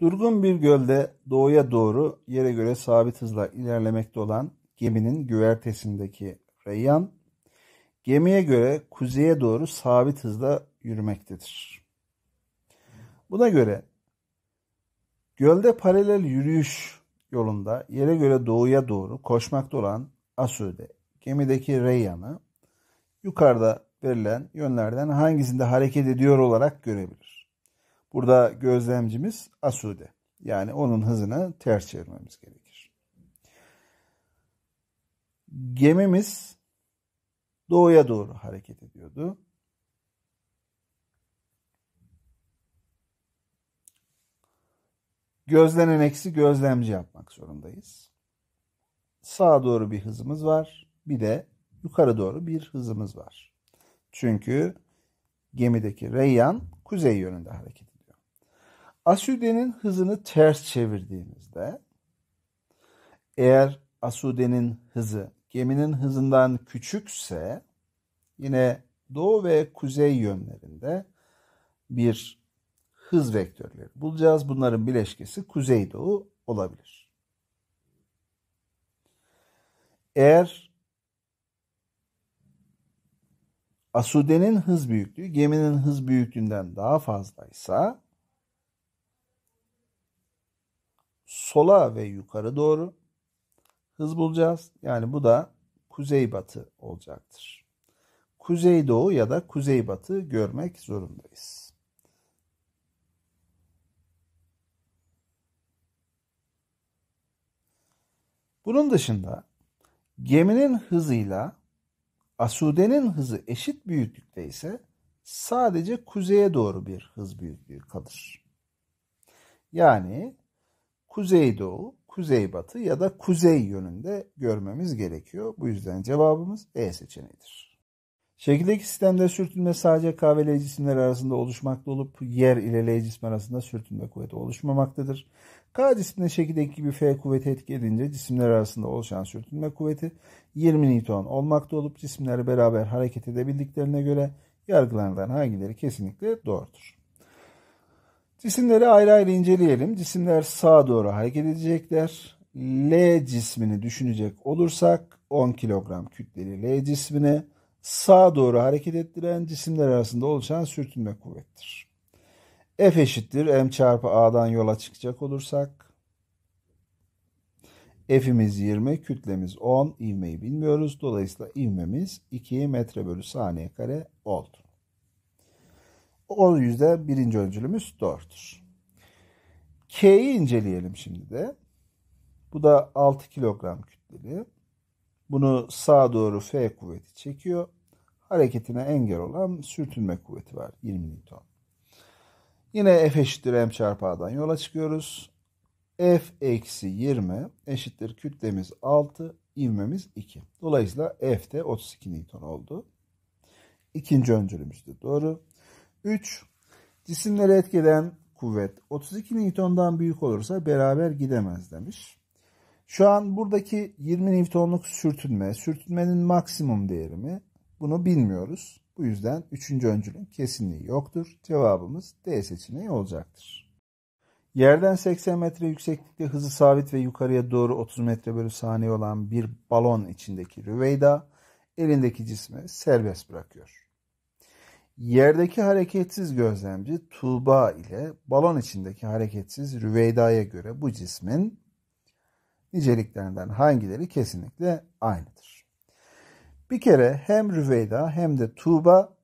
Durgun bir gölde doğuya doğru yere göre sabit hızla ilerlemekte olan geminin güvertesindeki Reyyan, gemiye göre kuzeye doğru sabit hızla yürümektedir. Buna göre gölde paralel yürüyüş yolunda yere göre doğuya doğru koşmakta olan Asude, gemideki Reyyan'ı yukarıda verilen yönlerden hangisinde hareket ediyor olarak görebilir. Burada gözlemcimiz asude. Yani onun hızını ters çevirmemiz gerekir. Gemimiz doğuya doğru hareket ediyordu. Gözlenen eksi gözlemci yapmak zorundayız. Sağa doğru bir hızımız var. Bir de yukarı doğru bir hızımız var. Çünkü gemideki reyyan kuzey yönünde hareket ediyor. Asude'nin hızını ters çevirdiğimizde, eğer Asude'nin hızı geminin hızından küçükse yine doğu ve kuzey yönlerinde bir hız vektörleri bulacağız. Bunların bileşkesi kuzey-doğu olabilir. Eğer Asude'nin hız büyüklüğü geminin hız büyüklüğünden daha fazlaysa sola ve yukarı doğru hız bulacağız. Yani bu da kuzeybatı olacaktır. Kuzeydoğu ya da kuzeybatı görmek zorundayız. Bunun dışında geminin hızıyla asudenin hızı eşit büyüklükte ise sadece kuzeye doğru bir hız büyüklüğü kalır. Yani kuzeydoğu, kuzeybatı ya da kuzey yönünde görmemiz gerekiyor. Bu yüzden cevabımız E seçeneğidir. Şekildeki sistemde sürtünme sadece K ve L cisimleri arasında oluşmakta olup yer ile L cisim arasında sürtünme kuvveti oluşmamaktadır. K cisimine şekildeki gibi F kuvveti etki edince cisimler arasında oluşan sürtünme kuvveti 20 N olmakta olup cisimler beraber hareket edebildiklerine göre yargılarından hangileri kesinlikle doğrudur. Cisimleri ayrı ayrı inceleyelim. Cisimler sağa doğru hareket edecekler. L cismini düşünecek olursak 10 kilogram kütleli L cismini sağa doğru hareket ettiren cisimler arasında oluşan sürtünme kuvvettir. F eşittir M çarpı A'dan yola çıkacak olursak F'imiz 20, kütlemiz 10, ivmeyi bilmiyoruz. Dolayısıyla ivmemiz 2 metre bölü saniye kare oldu. O yüzde birinci öncülümüz doğrudur. K'yi inceleyelim şimdi de. Bu da 6 kilogram kütleli. Bunu sağa doğru F kuvveti çekiyor. Hareketine engel olan sürtünme kuvveti var 20 Newton. Yine F eşittir M çarpı A'dan yola çıkıyoruz. F eksi 20 eşittir kütlemiz 6, ivmemiz 2. Dolayısıyla F de 32 Newton oldu. İkinci öncülümüz de doğru. 3. Cisimlere etkileyen kuvvet 32 Newton'dan büyük olursa beraber gidemez demiş. Şu an buradaki 20 Newton'luk sürtünme, sürtünmenin maksimum değeri mi? Bunu bilmiyoruz. Bu yüzden 3. öncülün kesinliği yoktur. Cevabımız D seçeneği olacaktır. Yerden 80 metre yükseklikte hızı sabit ve yukarıya doğru 30 metre bölü saniye olan bir balon içindeki Rüveyda elindeki cismi serbest bırakıyor. Yerdeki hareketsiz gözlemci Tuğba ile balon içindeki hareketsiz Rüveyda'ya göre bu cismin niceliklerinden hangileri kesinlikle aynıdır. Bir kere hem Rüveyda hem de Tuğba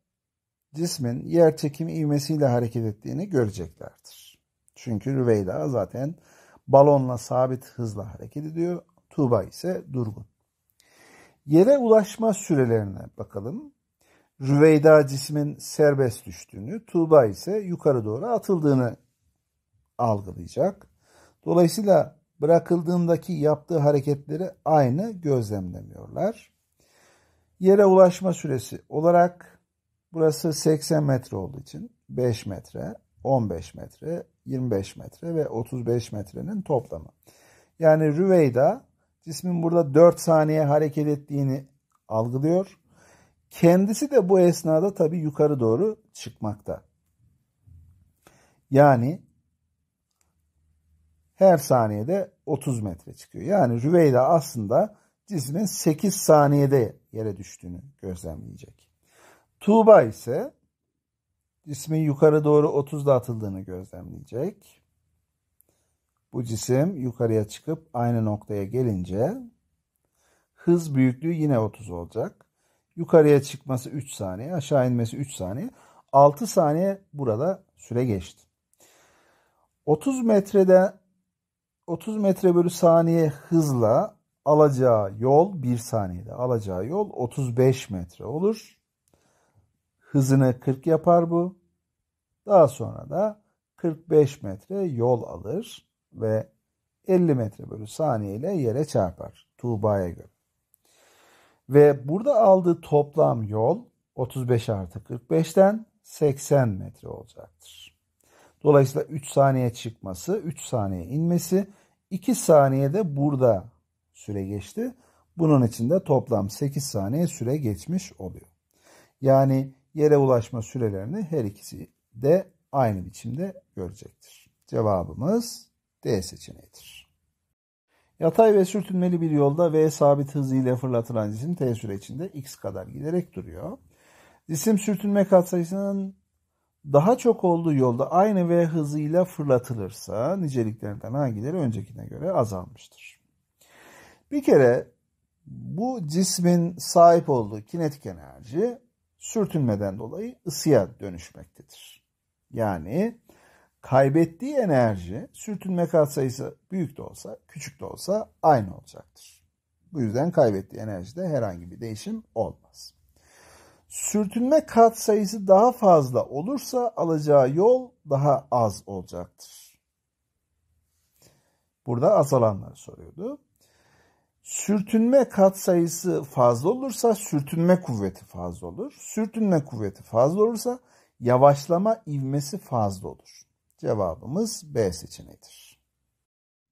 cismin yer çekimi ivmesiyle hareket ettiğini göreceklerdir. Çünkü Rüveyda zaten balonla sabit hızla hareket ediyor. Tuğba ise durgun. Yere ulaşma sürelerine bakalım. Rüveyda cismin serbest düştüğünü, Tuğba ise yukarı doğru atıldığını algılayacak. Dolayısıyla bırakıldığındaki yaptığı hareketleri aynı gözlemlemiyorlar. Yere ulaşma süresi olarak burası 80 metre olduğu için 5 metre, 15 metre, 25 metre ve 35 metrenin toplamı. Yani Rüveyda cismin burada 4 saniye hareket ettiğini algılıyor. Kendisi de bu esnada tabii yukarı doğru çıkmakta. Yani her saniyede 30 metre çıkıyor. Yani Rüveyda aslında cismin 8 saniyede yere düştüğünü gözlemleyecek. Tuğba ise cismin yukarı doğru 30'da atıldığını gözlemleyecek. Bu cisim yukarıya çıkıp aynı noktaya gelince hız büyüklüğü yine 30 olacak. Yukarıya çıkması 3 saniye, aşağı inmesi 3 saniye. 6 saniye burada süre geçti. 30 metrede 30 metre bölü saniye hızla alacağı yol 1 saniyede alacağı yol 35 metre olur. Hızını 40 yapar bu. Daha sonra da 45 metre yol alır ve 50 metre bölü saniye ile yere çarpar. Tuğba'ya göre. Ve burada aldığı toplam yol 35 artı 45'ten 80 metre olacaktır. Dolayısıyla 3 saniye çıkması, 3 saniye inmesi, 2 saniye de burada süre geçti. Bunun için de toplam 8 saniye süre geçmiş oluyor. Yani yere ulaşma sürelerini her ikisi de aynı biçimde görecektir. Cevabımız D seçeneğidir. Yatay ve sürtünmeli bir yolda V sabit hızıyla fırlatılan cisim T sürecinde X kadar giderek duruyor. Cisim sürtünme katsayısının daha çok olduğu yolda aynı V hızıyla fırlatılırsa niceliklerden hangileri öncekine göre azalmıştır? Bir kere bu cismin sahip olduğu kinetik enerji sürtünmeden dolayı ısıya dönüşmektedir. Yani kaybettiği enerji sürtünme kat sayısı büyük de olsa küçük de olsa aynı olacaktır. Bu yüzden kaybettiği enerjide herhangi bir değişim olmaz. Sürtünme kat sayısı daha fazla olursa alacağı yol daha az olacaktır. Burada azalanları soruyordu. Sürtünme kat sayısı fazla olursa sürtünme kuvveti fazla olur. Sürtünme kuvveti fazla olursa yavaşlama ivmesi fazla olur. Cevabımız B seçeneğidir.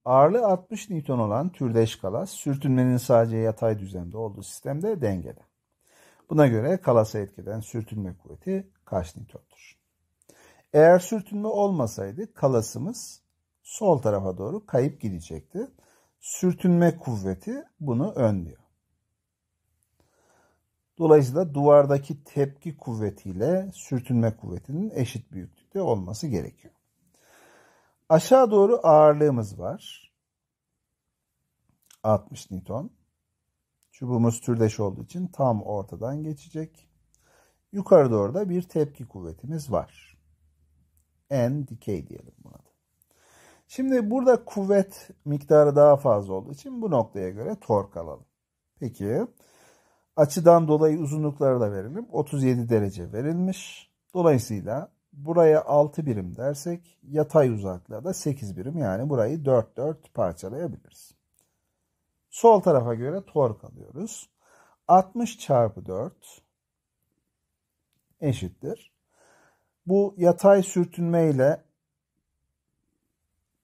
Ağırlığı 60 Newton olan türdeş kalas sürtünmenin sadece yatay düzende olduğu sistemde dengede. Buna göre kalasa etkiden sürtünme kuvveti kaç Newton'dur? Eğer sürtünme olmasaydı kalasımız sol tarafa doğru kayıp gidecekti. Sürtünme kuvveti bunu önlüyor. Dolayısıyla duvardaki tepki kuvvetiyle sürtünme kuvvetinin eşit büyüklükte olması gerekiyor aşağı doğru ağırlığımız var. 60 Newton. Çubuğumuz türdeş olduğu için tam ortadan geçecek. Yukarı doğru da bir tepki kuvvetimiz var. N dikey diyelim buna da. Şimdi burada kuvvet miktarı daha fazla olduğu için bu noktaya göre tork alalım. Peki açıdan dolayı uzunlukları da verelim. 37 derece verilmiş. Dolayısıyla Buraya 6 birim dersek yatay uzaklığa da 8 birim. Yani burayı 4 4 parçalayabiliriz. Sol tarafa göre tork alıyoruz. 60 çarpı 4 eşittir. Bu yatay sürtünme ile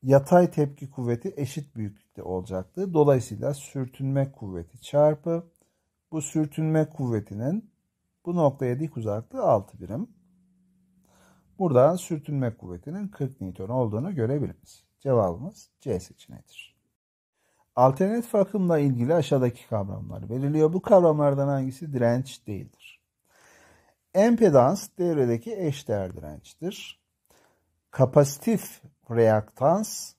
yatay tepki kuvveti eşit büyüklükte olacaktı. Dolayısıyla sürtünme kuvveti çarpı bu sürtünme kuvvetinin bu noktaya dik uzaklığı 6 birim. Buradan sürtünme kuvvetinin 40 Newton olduğunu görebiliriz. Cevabımız C seçeneğidir. Alternatif akımla ilgili aşağıdaki kavramlar veriliyor. Bu kavramlardan hangisi direnç değildir? Empedans devredeki eşdeğer dirençtir. Kapasitif reaktans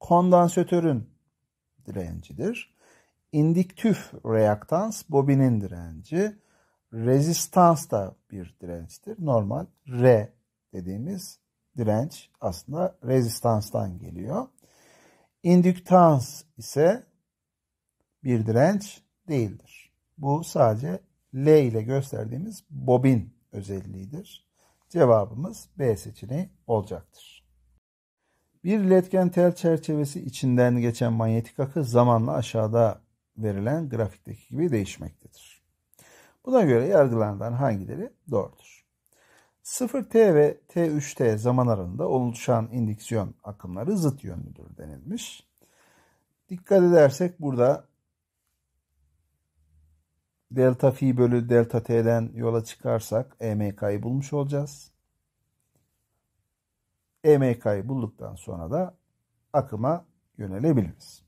kondansatörün direncidir. İndiktif reaktans bobinin direnci Rezistans da bir dirençtir. Normal R dediğimiz direnç aslında rezistanstan geliyor. İndüktans ise bir direnç değildir. Bu sadece L ile gösterdiğimiz bobin özelliğidir. Cevabımız B seçeneği olacaktır. Bir iletken tel çerçevesi içinden geçen manyetik akı zamanla aşağıda verilen grafikteki gibi değişmek. Buna göre yargılanan hangileri doğrudur? 0T ve T3T zaman aralığında oluşan indiksiyon akımları zıt yönlüdür denilmiş. Dikkat edersek burada delta fi bölü delta t'den yola çıkarsak EMK'yı bulmuş olacağız. EMK'yı bulduktan sonra da akıma yönelebiliriz.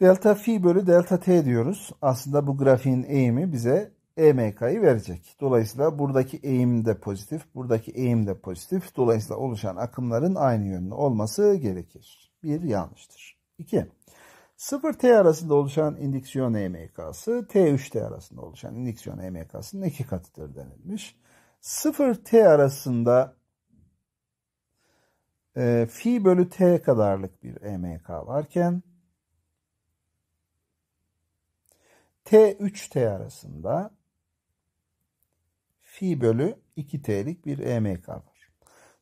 Delta phi bölü delta t diyoruz. Aslında bu grafiğin eğimi bize EMK'yı verecek. Dolayısıyla buradaki eğim de pozitif, buradaki eğim de pozitif. Dolayısıyla oluşan akımların aynı yönlü olması gerekir. Bir yanlıştır. 2. 0T arasında oluşan indiksiyon EMK'sı T3T arasında oluşan indiksiyon EMK'sının iki katıdır denilmiş. 0T arasında e, fi bölü T kadarlık bir EMK varken T3T arasında fi bölü 2T'lik bir EMK var.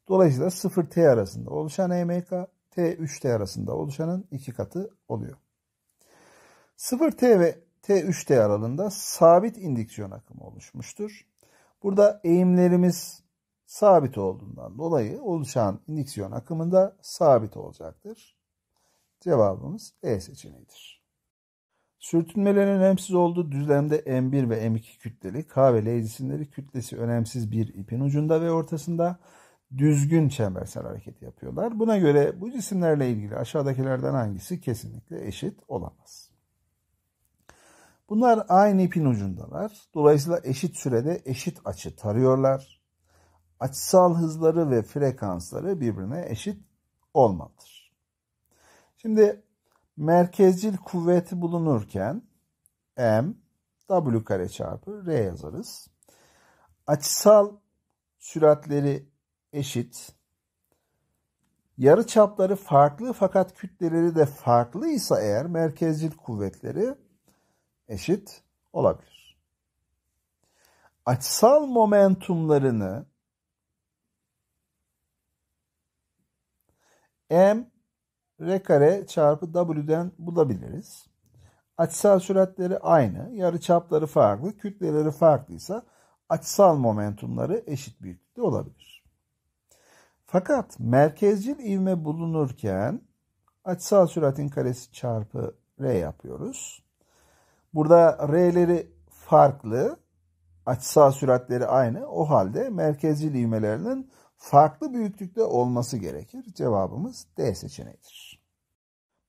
Dolayısıyla 0T arasında oluşan EMK T3T arasında oluşanın iki katı oluyor. 0T ve T3T aralığında sabit indüksiyon akımı oluşmuştur. Burada eğimlerimiz sabit olduğundan dolayı oluşan indüksiyon akımında sabit olacaktır. Cevabımız E seçeneğidir. Sürtünmelerin önemsiz olduğu düzlemde M1 ve M2 kütleli K ve L cisimleri kütlesi önemsiz bir ipin ucunda ve ortasında düzgün çembersel hareket yapıyorlar. Buna göre bu cisimlerle ilgili aşağıdakilerden hangisi kesinlikle eşit olamaz. Bunlar aynı ipin ucundalar. Dolayısıyla eşit sürede eşit açı tarıyorlar. Açısal hızları ve frekansları birbirine eşit olmalıdır. Şimdi merkezcil kuvveti bulunurken m w kare çarpı r yazarız. Açısal süratleri eşit. Yarı çapları farklı fakat kütleleri de farklıysa eğer merkezcil kuvvetleri eşit olabilir. Açısal momentumlarını m R kare çarpı W'den bulabiliriz. Açısal süratleri aynı, yarı çapları farklı, kütleleri farklıysa açısal momentumları eşit büyüklükte olabilir. Fakat merkezcil ivme bulunurken açısal süratin karesi çarpı R yapıyoruz. Burada R'leri farklı, açısal süratleri aynı. O halde merkezcil ivmelerinin farklı büyüklükte olması gerekir. Cevabımız D seçeneğidir.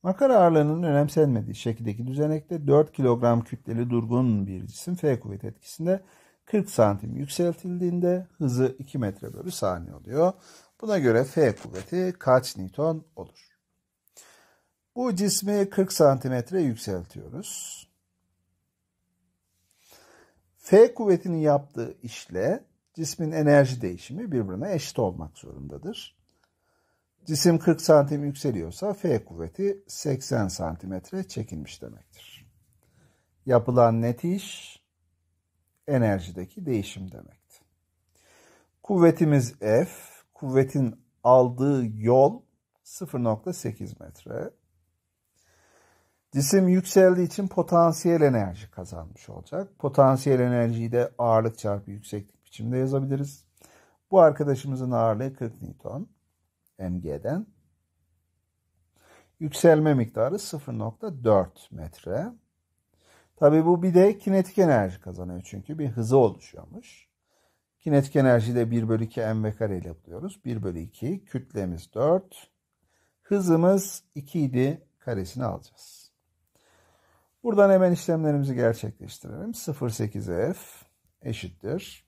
Makara ağırlığının önemsenmediği şekildeki düzenekte 4 kilogram kütleli durgun bir cisim F kuvvet etkisinde 40 santim yükseltildiğinde hızı 2 metre bölü saniye oluyor. Buna göre F kuvveti kaç Newton olur? Bu cismi 40 santimetre yükseltiyoruz. F kuvvetinin yaptığı işle cismin enerji değişimi birbirine eşit olmak zorundadır. Cisim 40 santim yükseliyorsa F kuvveti 80 santimetre çekilmiş demektir. Yapılan net iş enerjideki değişim demekti. Kuvvetimiz F, kuvvetin aldığı yol 0.8 metre. Cisim yükseldiği için potansiyel enerji kazanmış olacak. Potansiyel enerjiyi de ağırlık çarpı yükseklik biçimde yazabiliriz. Bu arkadaşımızın ağırlığı 40 Newton. MG'den. Yükselme miktarı 0.4 metre. Tabi bu bir de kinetik enerji kazanıyor çünkü bir hızı oluşuyormuş. Kinetik enerji de 1 bölü 2 mv kare ile buluyoruz. 1 bölü 2 kütlemiz 4. Hızımız 2 idi karesini alacağız. Buradan hemen işlemlerimizi gerçekleştirelim. 0,8f eşittir.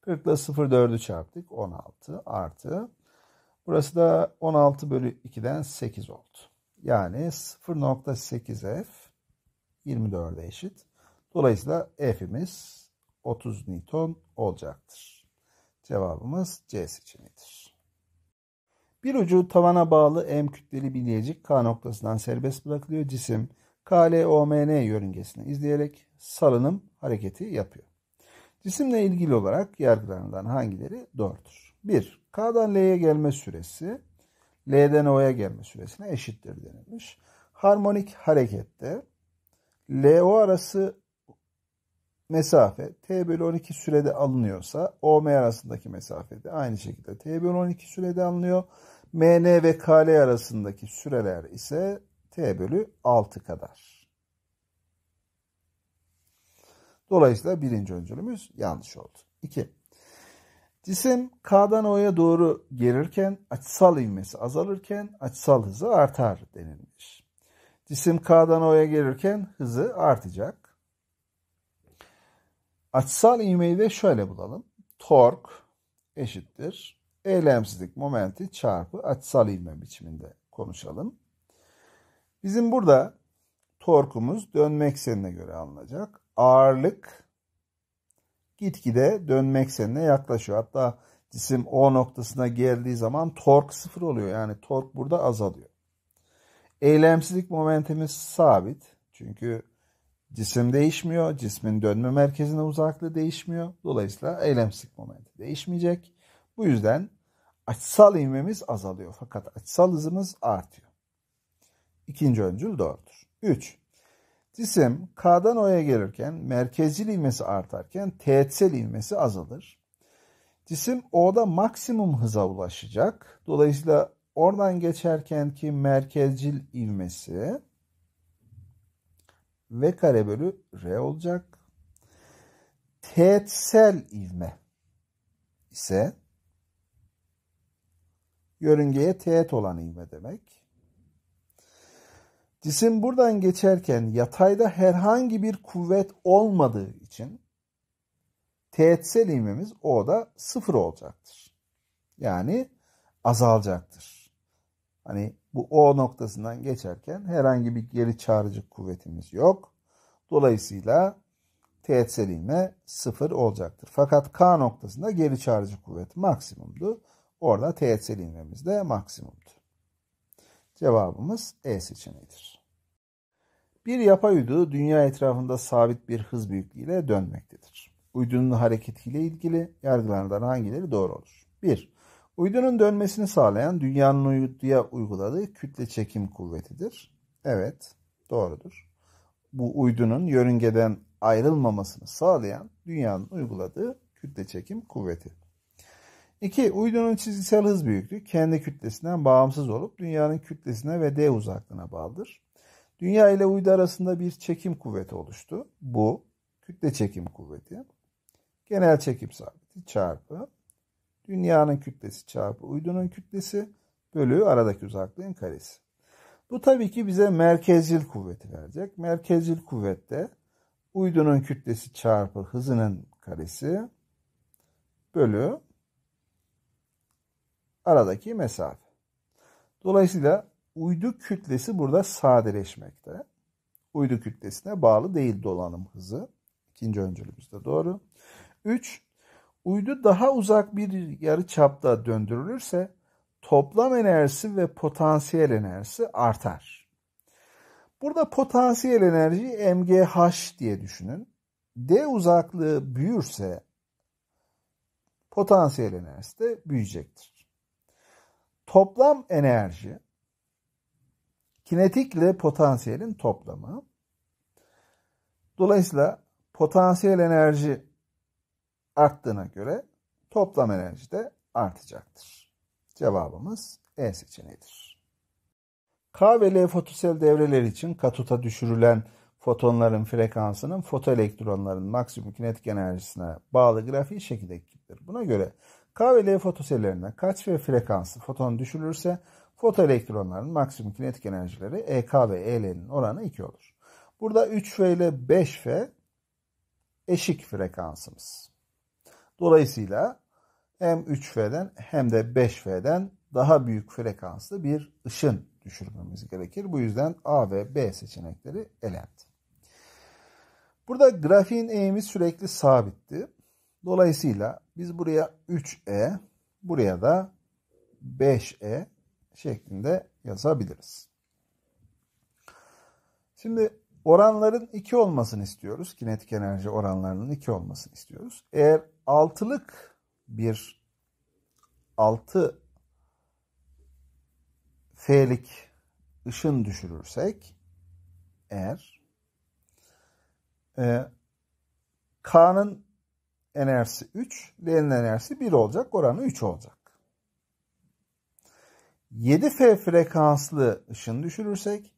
40 ile 0,4'ü çarptık. 16 artı Burası da 16 bölü 2'den 8 oldu. Yani 0.8 F 24'e eşit. Dolayısıyla F'imiz 30 Newton olacaktır. Cevabımız C seçeneğidir. Bir ucu tavana bağlı M kütleli bilyecik K noktasından serbest bırakılıyor. Cisim KLOMN yörüngesini izleyerek salınım hareketi yapıyor. Cisimle ilgili olarak yargılarından hangileri doğrudur? 1. K'dan L'ye gelme süresi L'den O'ya gelme süresine eşittir denilmiş. Harmonik harekette L-O arası mesafe T bölü 12 sürede alınıyorsa OM arasındaki mesafe de aynı şekilde T bölü 12 sürede alınıyor. MN ve KL arasındaki süreler ise T bölü 6 kadar. Dolayısıyla birinci öncülümüz yanlış oldu. 2. Cisim K'dan O'ya doğru gelirken açısal inmesi azalırken açısal hızı artar denilmiş. Cisim K'dan O'ya gelirken hızı artacak. Açısal ivmeyi de şöyle bulalım. Tork eşittir. Eylemsizlik momenti çarpı açısal ivme biçiminde konuşalım. Bizim burada torkumuz dönme eksenine göre alınacak. Ağırlık gitgide dönme eksenine yaklaşıyor. Hatta cisim O noktasına geldiği zaman tork sıfır oluyor. Yani tork burada azalıyor. Eylemsizlik momentimiz sabit. Çünkü cisim değişmiyor. Cismin dönme merkezine uzaklığı değişmiyor. Dolayısıyla eylemsizlik momenti değişmeyecek. Bu yüzden açısal ivmemiz azalıyor. Fakat açısal hızımız artıyor. İkinci öncül doğrudur. 3. Cisim K'dan O'ya gelirken merkezil ivmesi artarken teğetsel ivmesi azalır. Cisim O'da maksimum hıza ulaşacak. Dolayısıyla oradan geçerken ki merkezcil ivmesi V kare bölü R olacak. Teğetsel ivme ise yörüngeye teğet olan ivme demek. Cisim buradan geçerken yatayda herhangi bir kuvvet olmadığı için teğetsel ivmemiz o da sıfır olacaktır. Yani azalacaktır. Hani bu O noktasından geçerken herhangi bir geri çağırıcı kuvvetimiz yok. Dolayısıyla teğetsel ivme sıfır olacaktır. Fakat K noktasında geri çağırıcı kuvvet maksimumdu. Orada teğetsel ivmemiz de maksimumdu. Cevabımız E seçeneğidir. Bir yapay uydu dünya etrafında sabit bir hız büyüklüğüyle dönmektedir. Uydunun hareketiyle ilgili yargılardan hangileri doğru olur? 1. Uydunun dönmesini sağlayan dünyanın uyduya uyguladığı kütle çekim kuvvetidir. Evet, doğrudur. Bu uydunun yörüngeden ayrılmamasını sağlayan dünyanın uyguladığı kütle çekim kuvveti. 2. Uydunun çizgisel hız büyüklüğü kendi kütlesinden bağımsız olup dünyanın kütlesine ve d uzaklığına bağlıdır. Dünya ile uydu arasında bir çekim kuvveti oluştu. Bu kütle çekim kuvveti. Genel çekim sabiti çarpı dünyanın kütlesi çarpı uydunun kütlesi bölü aradaki uzaklığın karesi. Bu tabii ki bize merkezcil kuvveti verecek. Merkezcil kuvvette uydunun kütlesi çarpı hızının karesi bölü aradaki mesafe. Dolayısıyla uydu kütlesi burada sadeleşmekte. Uydu kütlesine bağlı değil dolanım hızı. İkinci öncülümüzde doğru. 3. Uydu daha uzak bir yarı çapta döndürülürse toplam enerjisi ve potansiyel enerjisi artar. Burada potansiyel enerji MGH diye düşünün. D uzaklığı büyürse potansiyel enerjisi de büyüyecektir. Toplam enerji kinetikle potansiyelin toplamı. Dolayısıyla potansiyel enerji arttığına göre toplam enerji de artacaktır. Cevabımız E seçeneğidir. K ve L fotosel devreler için katota düşürülen fotonların frekansının fotoelektronların maksimum kinetik enerjisine bağlı grafiği şekilde gibidir. Buna göre e K ve L fotoserilerinden kaç ve frekansı foton düşülürse fotoelektronların maksimum kinetik enerjileri EK ve EL'nin oranı 2 olur. Burada 3F ile 5F eşik frekansımız. Dolayısıyla hem 3F'den hem de 5F'den daha büyük frekanslı bir ışın düşürmemiz gerekir. Bu yüzden A ve B seçenekleri elendi. Burada grafiğin eğimi sürekli sabitti. Dolayısıyla biz buraya 3E, buraya da 5E şeklinde yazabiliriz. Şimdi oranların 2 olmasını istiyoruz. Kinetik enerji oranlarının 2 olmasını istiyoruz. Eğer 6'lık bir 6 F'lik ışın düşürürsek eğer e, K'nın enerjisi 3, L'nin enerjisi 1 olacak, oranı 3 olacak. 7F frekanslı ışın düşürürsek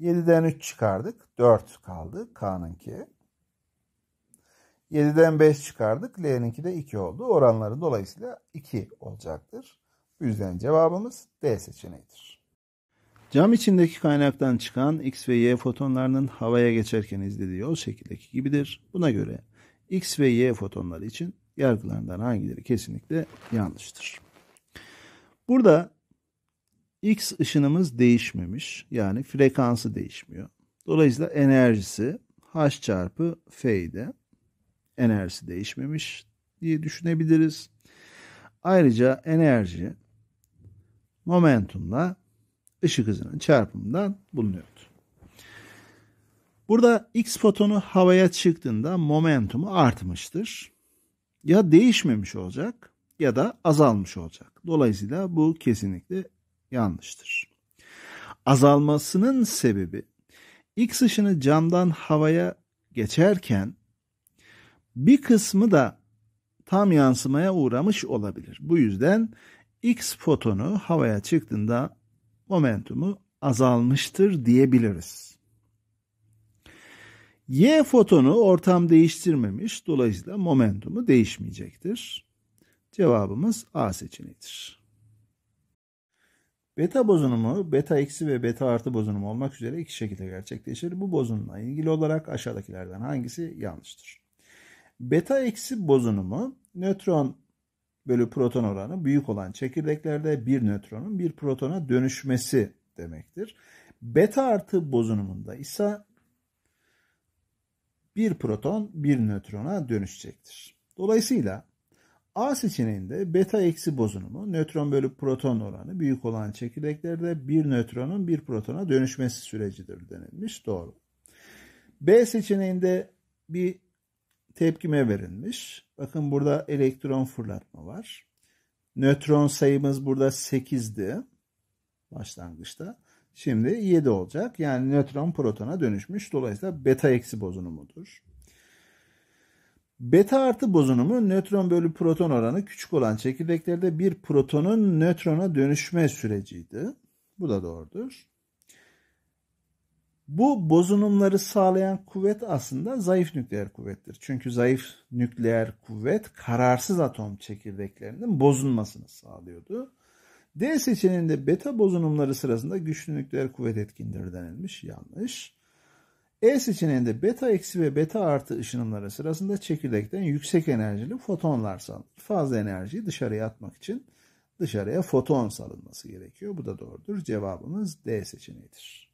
7'den 3 çıkardık, 4 kaldı K'nınki. 7'den 5 çıkardık, L'ninki de 2 oldu. Oranları dolayısıyla 2 olacaktır. Bu yüzden cevabımız D seçeneğidir. Cam içindeki kaynaktan çıkan X ve Y fotonlarının havaya geçerken izlediği yol şekildeki gibidir. Buna göre X ve Y fotonları için yargılarından hangileri kesinlikle yanlıştır. Burada X ışınımız değişmemiş. Yani frekansı değişmiyor. Dolayısıyla enerjisi H çarpı F'de enerjisi değişmemiş diye düşünebiliriz. Ayrıca enerji momentumla ışık hızının çarpımından bulunuyordu. Burada X fotonu havaya çıktığında momentumu artmıştır. Ya değişmemiş olacak ya da azalmış olacak. Dolayısıyla bu kesinlikle yanlıştır. Azalmasının sebebi X ışını camdan havaya geçerken bir kısmı da tam yansımaya uğramış olabilir. Bu yüzden X fotonu havaya çıktığında momentumu azalmıştır diyebiliriz. Y fotonu ortam değiştirmemiş. Dolayısıyla momentumu değişmeyecektir. Cevabımız A seçeneğidir. Beta bozunumu beta eksi ve beta artı bozunumu olmak üzere iki şekilde gerçekleşir. Bu bozunumla ilgili olarak aşağıdakilerden hangisi yanlıştır? Beta eksi bozunumu nötron bölü proton oranı büyük olan çekirdeklerde bir nötronun bir protona dönüşmesi demektir. Beta artı bozunumunda ise bir proton bir nötrona dönüşecektir. Dolayısıyla A seçeneğinde beta eksi bozunumu nötron bölü proton oranı büyük olan çekirdeklerde bir nötronun bir protona dönüşmesi sürecidir denilmiş. Doğru. B seçeneğinde bir tepkime verilmiş. Bakın burada elektron fırlatma var. Nötron sayımız burada 8'di başlangıçta. Şimdi 7 olacak. Yani nötron protona dönüşmüş. Dolayısıyla beta eksi bozunumudur. Beta artı bozunumu nötron bölü proton oranı küçük olan çekirdeklerde bir protonun nötrona dönüşme süreciydi. Bu da doğrudur. Bu bozunumları sağlayan kuvvet aslında zayıf nükleer kuvvettir. Çünkü zayıf nükleer kuvvet kararsız atom çekirdeklerinin bozulmasını sağlıyordu. D seçeneğinde beta bozunumları sırasında güçlü nükleer kuvvet etkindir denilmiş. Yanlış. E seçeneğinde beta eksi ve beta artı ışınımları sırasında çekirdekten yüksek enerjili fotonlar salınır. Fazla enerjiyi dışarıya atmak için dışarıya foton salınması gerekiyor. Bu da doğrudur. Cevabımız D seçeneğidir.